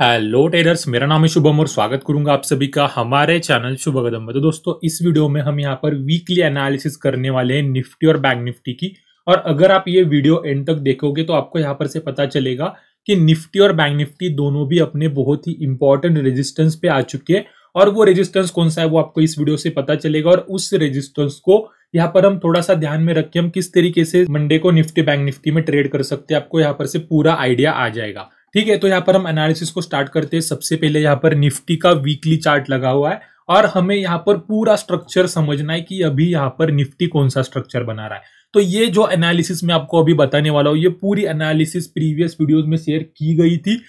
hello traders मेरा नाम है शुभम और स्वागत करूंगा आप सभी का हमारे चैनल शुभ कदम में तो दोस्तों इस वीडियो में हम यहाँ पर वीकली एनालिसिस करने वाले हैं निफ्टी और बैंक निफ्टी की और अगर आप ये वीडियो एंड तक देखोगे तो आपको यहाँ पर से पता चलेगा कि निफ्टी और बैंक निफ्टी दोनों भी अपने बहुत ही इंपॉर्टेंट रेजिस्टेंस पे आ चुके हैं और वो रेजिस्टेंस कौन सा है वो आपको इस वीडियो से पता चलेगा और उस रेजिस्टेंस को यहाँ पर हम थोड़ा सा ध्यान में रखें हम किस तरीके से मंडे को निफ्टी बैंक निफ्टी में ट्रेड कर सकते हैं आपको यहाँ पर से पूरा आइडिया आ जाएगा ठीक है तो यहाँ पर हम एनालिसिस को स्टार्ट करते हैं सबसे पहले यहाँ पर निफ्टी का वीकली चार्ट लगा हुआ है और हमें यहाँ पर पूरा स्ट्रक्चर समझना है कि अभी यहाँ पर निफ्टी कौन सा स्ट्रक्चर बना रहा है तो ये जो एनालिसिस मैं आपको अभी बताने वाला हूँ ये पूरी एनालिसिस प्रीवियस वीडियोस में शेयर की गई थी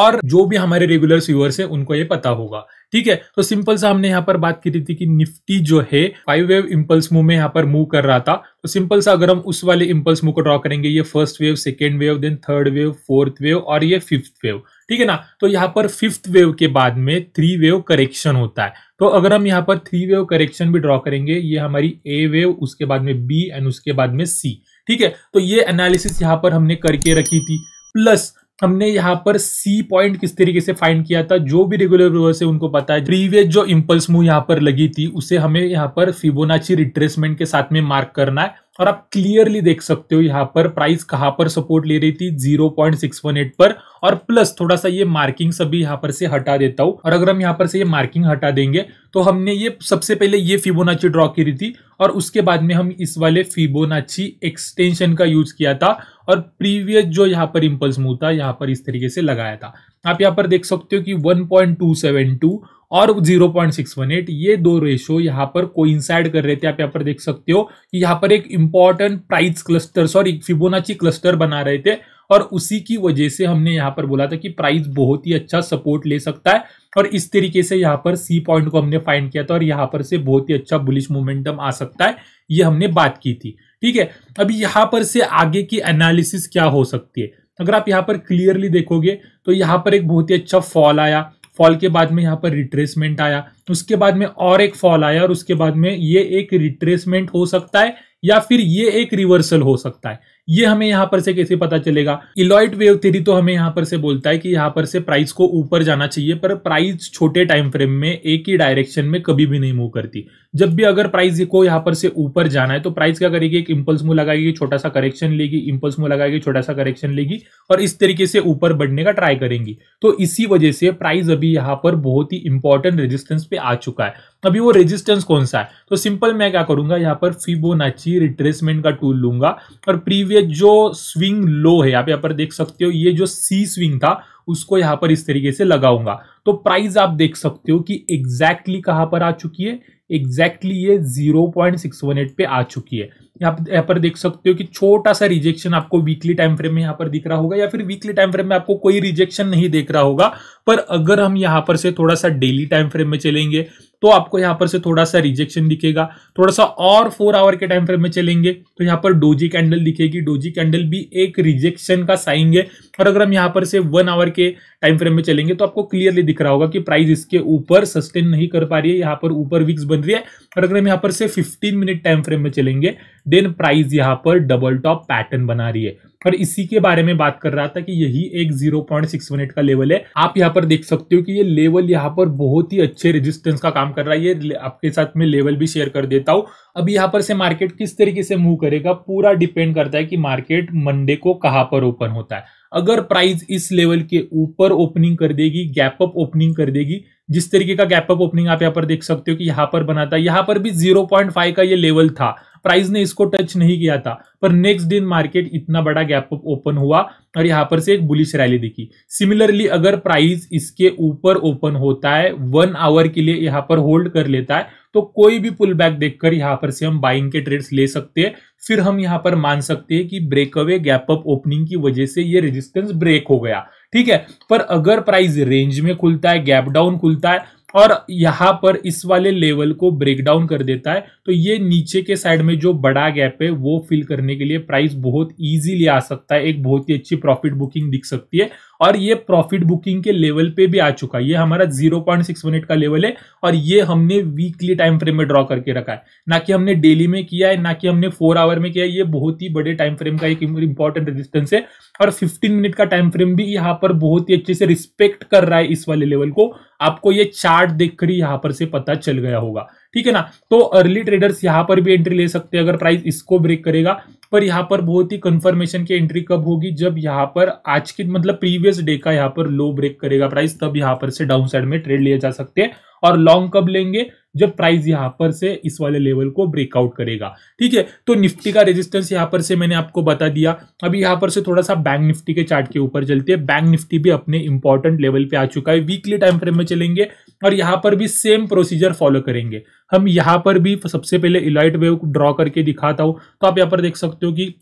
और जो भी हमारे रेगुलर व्यूअर्स हैं उनको ये पता होगा ठीक है तो सिंपल सा हमने यहाँ पर बात की थी कि निफ्टी जो है फाइव वेव इम्पल्स मूव में यहाँ पर मूव कर रहा था तो सिंपल सा अगर हम उस वाले इम्पल्स मूव को ड्रॉ करेंगे ये first wave second wave then third wave fourth wave और ये फिफ्थ वेव ठीक है ना तो यहाँ पर फिफ्थ वेव के बाद में थ्री वेव करेक्शन होता है तो अगर हम यहाँ पर थ्री वेव करेक्शन भी ड्रॉ करेंगे ये हमारी ए वेव उसके बाद में बी एंड उसके बाद में सी ठीक है तो ये एनालिसिस यहाँ पर हमने करके रखी थी प्लस हमने यहाँ पर सी पॉइंट किस तरीके से फाइंड किया था जो भी रेगुलर व्यूअर्स से उनको पता है प्रीवियस जो इम्पल्स मूव यहाँ पर लगी थी उसे हमें यहाँ पर फिबोनाची रिट्रेसमेंट के साथ में मार्क करना है और आप क्लियरली देख सकते हो यहाँ पर प्राइस कहाँ पर सपोर्ट ले रही थी 0.618 पर और प्लस थोड़ा सा ये मार्किंग सभी यहाँ पर से हटा देता हूँ और अगर हम यहाँ पर से ये मार्किंग हटा देंगे तो हमने ये सबसे पहले ये फिबोनाची ड्रॉ रही थी और उसके बाद में हम इस वाले फिबोनाची एक्सटेंशन का यूज किया था और प्रीवियस जो यहाँ पर इम्पल्स मूव था यहाँ पर इस तरीके से लगाया था आप यहाँ पर देख सकते हो कि 1.272 और 0.618 ये दो रेशो यहाँ पर कोइंसाइड कर रहे थे आप यहाँ पर देख सकते हो कि यहाँ पर एक important price cluster sorry Fibonacci cluster बना रहे थे और उसी की वजह से हमने यहाँ पर बोला था कि प्राइस बहुत ही अच्छा सपोर्ट ले सकता है और इस तरीके से यहाँ पर सी पॉइंट को हमने फाइंड किया था और यहाँ पर से बहुत ही अच्छा बुलिश मोमेंटम आ सकता है ये हमने बात की थी ठीक है अभी यहाँ पर से आगे की एनालिसिस क्या हो सकती है अगर आप यहाँ पर क्लियरली देखोगे तो यहाँ पर एक बहुत ही अच्छा फॉल आया फॉल के बाद में यहाँ पर रिट्रेसमेंट आया उसके बाद में और एक फॉल आया और उसके बाद में ये एक रिट्रेसमेंट हो सकता है या फिर ये एक रिवर्सल हो सकता है ये हमें यहाँ पर से कैसे पता चलेगा इलॉइट वेव थ्योरी तो हमें यहाँ पर से बोलता है कि यहाँ पर से प्राइस को ऊपर जाना चाहिए पर प्राइस छोटे टाइम फ्रेम में एक ही डायरेक्शन में कभी भी नहीं मूव करती जब भी अगर प्राइस को यहाँ पर से ऊपर जाना है तो प्राइस क्या करेगी एक इम्पल्स मुंह लगाएगी छोटा सा करेक्शन लेगी इम्पल्स मुंह लगाएगी छोटा सा करेक्शन लेगी और इस तरीके से ऊपर बढ़ने का ट्राई करेंगी तो इसी वजह से प्राइस अभी यहाँ पर बहुत ही इंपॉर्टेंट रेजिस्टेंस पे आ चुका है अभी वो रेजिस्टेंस कौन सा है तो सिंपल मैं क्या करूंगा यहाँ पर फिबोनाची रिट्रेसमेंट का टूल लूंगा और प्रीवियस जो स्विंग लो है आप यहाँ पर देख सकते हो ये जो सी स्विंग था उसको यहाँ पर इस तरीके से लगाऊंगा तो प्राइस आप देख सकते हो कि एग्जैक्टली कहाँ पर आ चुकी है एग्जैक्टली ये जीरो पे आ चुकी है यहाँ पर देख सकते हो कि छोटा सा रिजेक्शन आपको वीकली टाइम फ्रेम में यहाँ पर दिख रहा होगा या फिर वीकली टाइम फ्रेम में आपको कोई रिजेक्शन नहीं दिख रहा होगा पर अगर हम यहाँ पर से थोड़ा सा डेली टाइम फ्रेम में चलेंगे तो आपको यहाँ पर से थोड़ा सा रिजेक्शन दिखेगा थोड़ा सा और फोर आवर के टाइम फ्रेम में चलेंगे तो यहाँ पर डोजी कैंडल दिखेगी डोजी कैंडल भी एक रिजेक्शन का साइन है और अगर हम यहाँ पर से वन आवर के टाइम फ्रेम में चलेंगे तो आपको क्लियरली दिख रहा होगा कि प्राइस इसके ऊपर सस्टेन नहीं कर पा रही है यहाँ पर ऊपर विक्स बन रही है और अगर हम यहाँ पर से फिफ्टीन मिनट टाइम फ्रेम में चलेंगे देन प्राइस यहाँ पर डबल टॉप पैटर्न बना रही है और इसी के बारे में बात कर रहा था कि यही एक 0.618 का लेवल है आप यहाँ पर देख सकते हो कि ये लेवल यहाँ पर बहुत ही अच्छे रेजिस्टेंस का काम कर रहा है ये आपके साथ में लेवल भी शेयर कर देता हूँ अब यहाँ पर से मार्केट किस तरीके से मूव करेगा पूरा डिपेंड करता है कि मार्केट मंडे को कहाँ पर ओपन होता है अगर प्राइस इस लेवल के ऊपर ओपनिंग कर देगी गैप अप ओपनिंग कर देगी जिस तरीके का गैप अप ओपनिंग आप यहाँ पर देख सकते हो कि यहाँ पर बना था यहाँ पर भी 0.5 का ये लेवल था प्राइस ने इसको टच नहीं किया था पर नेक्स्ट दिन मार्केट इतना बड़ा गैप ओपन हुआ और यहां पर से एक बुलिश रैली दिखी सिमिलरली अगर प्राइस इसके ऊपर ओपन होता है वन आवर के लिए यहां पर होल्ड कर लेता है तो कोई भी पुल बैक देखकर यहां पर से हम बाइंग के ट्रेड्स ले सकते हैं फिर हम यहां पर मान सकते हैं कि ब्रेकअवे गैप अप ओपनिंग की वजह से ये रेजिस्टेंस ब्रेक हो गया ठीक है पर अगर प्राइस रेंज में खुलता है गैप डाउन खुलता है और यहाँ पर इस वाले लेवल को ब्रेक डाउन कर देता है तो ये नीचे के साइड में जो बड़ा गैप है वो फिल करने के लिए प्राइस बहुत इजीली आ सकता है एक बहुत ही अच्छी प्रॉफिट बुकिंग दिख सकती है और ये प्रॉफिट बुकिंग के लेवल पे भी आ चुका है ये हमारा मिनट का लेवल है और ये हमने वीकली टाइम फ्रेम में ड्रॉ करके रखा है ना कि हमने डेली में किया है ना कि हमने फोर आवर में किया है ये बहुत ही बड़े टाइम फ्रेम का एक इंपॉर्टेंट रेजिस्टेंस है और फिफ्टीन मिनट का टाइम फ्रेम भी यहाँ पर बहुत ही अच्छे से रिस्पेक्ट कर रहा है इस वाले लेवल को आपको ये चार्ट देखकर ही यहाँ पर से पता चल गया होगा ठीक है ना तो अर्ली ट्रेडर्स यहां पर भी एंट्री ले सकते हैं अगर प्राइस इसको ब्रेक करेगा पर यहां पर बहुत ही कंफर्मेशन की एंट्री कब होगी जब यहां पर आज की मतलब प्रीवियस डे का यहां पर लो ब्रेक करेगा प्राइस तब यहां पर से डाउन साइड में ट्रेड लिए जा सकते हैं और लॉन्ग कब लेंगे जब प्राइस यहां पर से इस वाले लेवल को ब्रेकआउट करेगा ठीक है तो निफ्टी का रेजिस्टेंस यहां पर से मैंने आपको बता दिया अभी यहां पर से थोड़ा सा बैंक निफ्टी के चार्ट के ऊपर चलते हैं बैंक निफ्टी भी अपने इंपॉर्टेंट लेवल पे आ चुका है वीकली टाइम फ्रेम में चलेंगे और यहां पर भी सेम प्रोसीजर फॉलो करेंगे हम यहां पर भी सबसे पहले इलाइट वेव ड्रॉ करके दिखाता हूं तो आप यहां पर देख सकते हो कि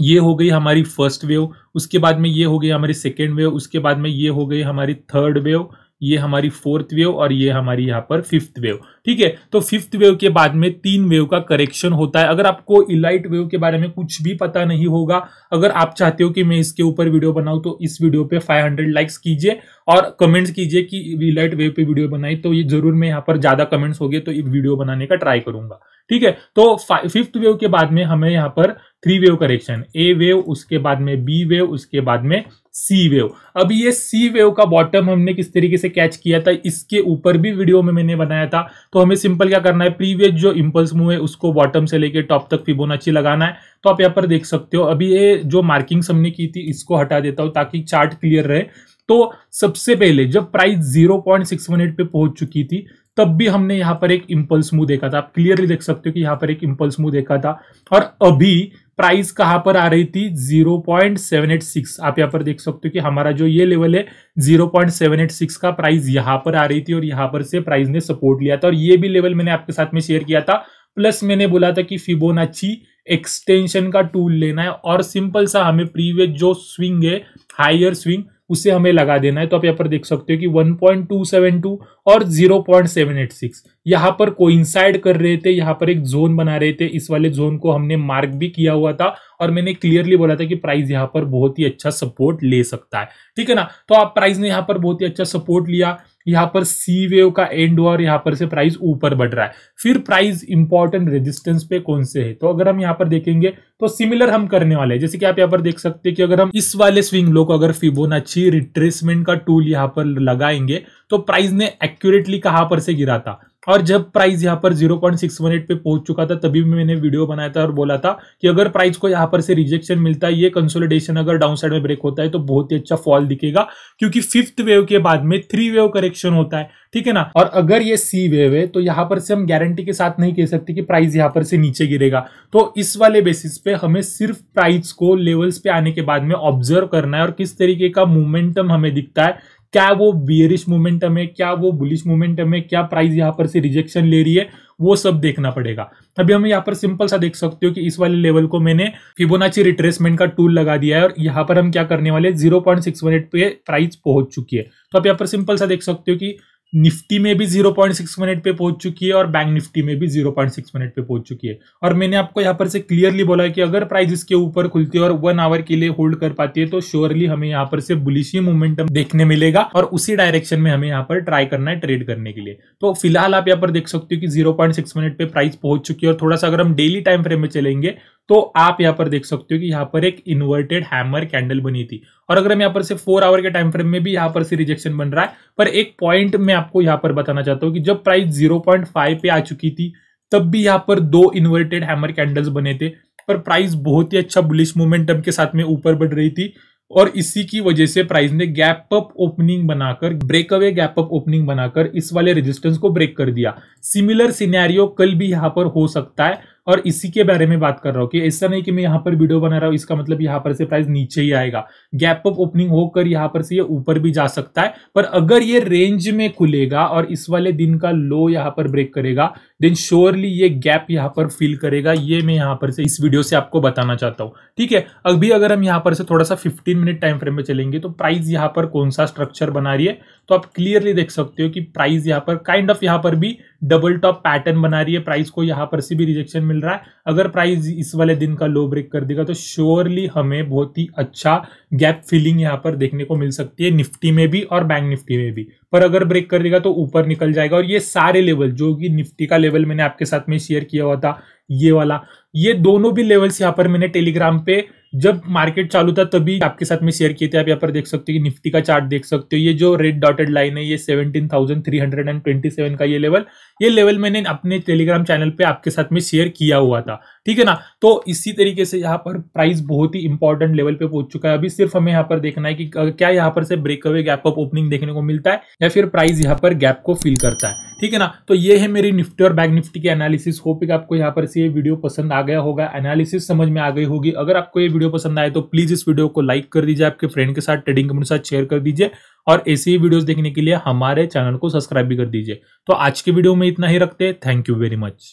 ये हो गई हमारी फर्स्ट वेव उसके बाद में ये हो गई हमारी सेकेंड वेव उसके बाद में ये हो गई हमारी थर्ड वेव ये हमारी फोर्थ वेव और ये हमारी यहाँ पर फिफ्थ वेव ठीक है तो फिफ्थ वेव के बाद में तीन वेव का करेक्शन होता है अगर आपको इलाइट वेव के बारे में कुछ भी पता नहीं होगा अगर आप चाहते हो कि मैं इसके ऊपर वीडियो बनाऊं तो इस वीडियो पे 500 लाइक्स कीजिए और कमेंट्स कीजिए कि इलाइट वेव पे वीडियो बनाई तो ये जरूर मैं यहाँ पर ज्यादा कमेंट्स हो गए तो वीडियो बनाने का ट्राई करूंगा ठीक है तो फिफ्थ वेव के बाद में हमें यहां पर three wave correction A wave उसके बाद में बी वेव उसके बाद में सी वेव अब ये सी वेव का बॉटम हमने किस तरीके से कैच किया था इसके ऊपर भी वीडियो में मैंने बनाया था तो हमें सिंपल क्या करना है प्रीवियस जो इम्पल्स मूव है उसको बॉटम से लेके टॉप तक फिबोनाची लगाना है तो आप यहाँ पर देख सकते हो अभी ये जो मार्किंग्स हमने की थी इसको हटा देता हूँ ताकि चार्ट क्लियर रहे तो सबसे पहले जब price zero point six one eight पे पहुंच चुकी थी तब भी हमने यहां पर एक इंपल्स मूव देखा था आप क्लियरली देख सकते हो कि यहां पर एक इंपल्स मूव देखा था और अभी प्राइस कहां पर आ रही थी 0.786 आप यहां पर देख सकते हो कि हमारा जो ये लेवल है 0.786 का प्राइस यहां पर आ रही थी और यहां पर से प्राइस ने सपोर्ट लिया था और ये भी लेवल मैंने आपके साथ में शेयर किया था प्लस मैंने बोला था कि फिबोनाची एक्सटेंशन का टूल लेना है और सिंपल सा हमें प्रीवियस जो स्विंग है हायर स्विंग उसे हमें लगा देना है तो आप यहाँ पर देख सकते हो कि 1.272 और 0.786 यहां पर कोइंसाइड कर रहे थे यहां पर एक जोन बना रहे थे इस वाले जोन को हमने मार्क भी किया हुआ था और मैंने क्लियरली बोला था कि प्राइस यहां पर बहुत ही अच्छा सपोर्ट ले सकता है ठीक है ना तो आप प्राइस ने यहां पर बहुत ही अच्छा सपोर्ट लिया यहां पर सी वेव का एंड हुआ और यहां पर से प्राइस ऊपर बढ़ रहा है फिर प्राइस इंपॉर्टेंट रेजिस्टेंस पे कौन से है तो अगर हम यहां पर देखेंगे तो सिमिलर हम करने वाले हैं जैसे कि आप यहां पर देख सकते हैं कि अगर हम इस वाले स्विंग लो को अगर फिबोनाची रिट्रेसमेंट का टूल यहां पर लगाएंगे तो प्राइस ने एक्यूरेटली कहां पर से गिरा था और जब प्राइस यहां पर 0.618 पे पहुंच चुका था तभी मैंने वीडियो बनाया था और बोला था कि अगर प्राइस को यहां पर से रिजेक्शन मिलता है ये कंसोलिडेशन अगर डाउन साइड में ब्रेक होता है तो बहुत ही अच्छा फॉल दिखेगा क्योंकि फिफ्थ वेव के बाद में थ्री वेव करेक्शन होता है ठीक है ना और अगर ये सी वेव है तो यहां पर से हम गारंटी के साथ नहीं कह सकते कि प्राइस यहां पर से नीचे गिरेगा तो इस वाले बेसिस पे हमें सिर्फ प्राइस को लेवल्स पे आने के बाद में ऑब्जर्व करना है और किस तरीके का मोमेंटम हमें दिखता है क्या वो बियरिश मोमेंटम है क्या वो बुलिश मोमेंटम है क्या प्राइस यहाँ पर से रिजेक्शन ले रही है वो सब देखना पड़ेगा अभी हम यहाँ पर सिंपल सा देख सकते हो कि इस वाले लेवल को मैंने फिबोनाची रिट्रेसमेंट का टूल लगा दिया है और यहाँ पर हम क्या करने वाले जीरो पॉइंट सिक्स पे प्राइस पहुंच चुकी है तो आप यहाँ पर सिंपल सा देख सकते हो कि निफ्टी में भी 0.6 मिनट पे पहुंच चुकी है और बैंक निफ्टी में भी 0.6 मिनट पे पहुंच चुकी है और मैंने आपको यहाँ पर से क्लियरली बोला कि अगर प्राइस इसके ऊपर खुलती है और वन आवर के लिए होल्ड कर पाती है तो श्योरली हमें यहाँ पर से बुलिशी मोमेंटम देखने मिलेगा और उसी डायरेक्शन में हमें यहाँ पर ट्राई करना है ट्रेड करने के लिए तो फिलहाल आप यहाँ पर देख सकते हो कि जीरो मिनट पे प्राइस पहुंच चुकी है और थोड़ा सा अगर हम डेली टाइम फ्रेम में चलेंगे तो आप यहाँ पर देख सकते हो कि यहाँ पर एक इन्वर्टेड हैमर कैंडल बनी थी और अगर हम यहाँ पर से फोर आवर के टाइम फ्रेम में भी यहाँ पर से रिजेक्शन बन रहा है पर एक पॉइंट मैं आपको यहां पर बताना चाहता हूं कि जब प्राइस जीरो पॉइंट फाइव पे आ चुकी थी तब भी यहाँ पर दो इन्वर्टेड हैमर कैंडल्स बने थे पर प्राइस बहुत ही अच्छा बुलिश मोमेंटम के साथ में ऊपर बढ़ रही थी और इसी की वजह से प्राइस ने गैप अप ओपनिंग बनाकर break away gap up opening बनाकर इस वाले रेजिस्टेंस को ब्रेक कर दिया सिमिलर सिनेरियो कल भी यहां पर हो सकता है और इसी के बारे में बात कर रहा हूँ कि ऐसा नहीं कि मैं यहाँ पर वीडियो बना रहा हूँ इसका मतलब यहाँ पर से प्राइस नीचे ही आएगा गैप अप ओपनिंग होकर यहाँ पर से ये ऊपर भी जा सकता है पर अगर ये रेंज में खुलेगा और इस वाले दिन का लो यहाँ पर ब्रेक करेगा देन श्योरली ये गैप यहाँ पर फिल करेगा ये मैं यहाँ पर से इस वीडियो से आपको बताना चाहता हूँ ठीक है अभी अगर हम यहाँ पर से थोड़ा सा फिफ्टीन मिनट टाइम फ्रेम में चलेंगे तो प्राइस यहाँ पर कौन सा स्ट्रक्चर बना रही है तो आप क्लियरली देख सकते हो कि प्राइस यहाँ पर काइंड ऑफ यहाँ पर भी डबल टॉप पैटर्न बना रही है प्राइस को यहाँ पर से भी रिजेक्शन मिल रहा है अगर प्राइस इस वाले दिन का लो ब्रेक कर देगा तो श्योरली हमें बहुत ही अच्छा गैप फिलिंग यहाँ पर देखने को मिल सकती है निफ्टी में भी और बैंक निफ्टी में भी पर अगर ब्रेक कर देगा तो ऊपर निकल जाएगा और ये सारे लेवल जो कि निफ्टी का लेवल मैंने आपके साथ में शेयर किया हुआ था ये वाला ये दोनों भी लेवल्स यहाँ पर मैंने टेलीग्राम पे जब मार्केट चालू था तभी आपके साथ में शेयर किए थे आप यहाँ पर देख सकते हो कि निफ्टी का चार्ट देख सकते हो ये जो रेड डॉटेड लाइन है ये 17,327 का ये लेवल ये लेवल मैंने अपने टेलीग्राम चैनल पे आपके साथ में शेयर किया हुआ था ठीक है ना तो इसी तरीके से यहाँ पर प्राइस बहुत ही इंपॉर्टेंट लेवल पे पहुंच चुका है अभी सिर्फ हमें यहाँ पर देखना है कि क्या यहाँ पर से ब्रेकअवे गैप अप ओपनिंग देखने को मिलता है या फिर प्राइस यहाँ पर गैप को फिल करता है ठीक है ना तो ये है मेरी निफ्टी और बैंक निफ्टी की एनालिसिस होप कि आपको यहाँ पर से ये वीडियो पसंद आ गया होगा एनालिसिस समझ में आ गई होगी अगर आपको ये वीडियो पसंद आए तो प्लीज इस वीडियो को लाइक कर दीजिए आपके फ्रेंड के साथ ट्रेडिंग के साथ शेयर कर दीजिए और ऐसे ही वीडियोस देखने के लिए हमारे चैनल को सब्सक्राइब भी कर दीजिए तो आज के वीडियो में इतना ही रखते हैं थैंक यू वेरी मच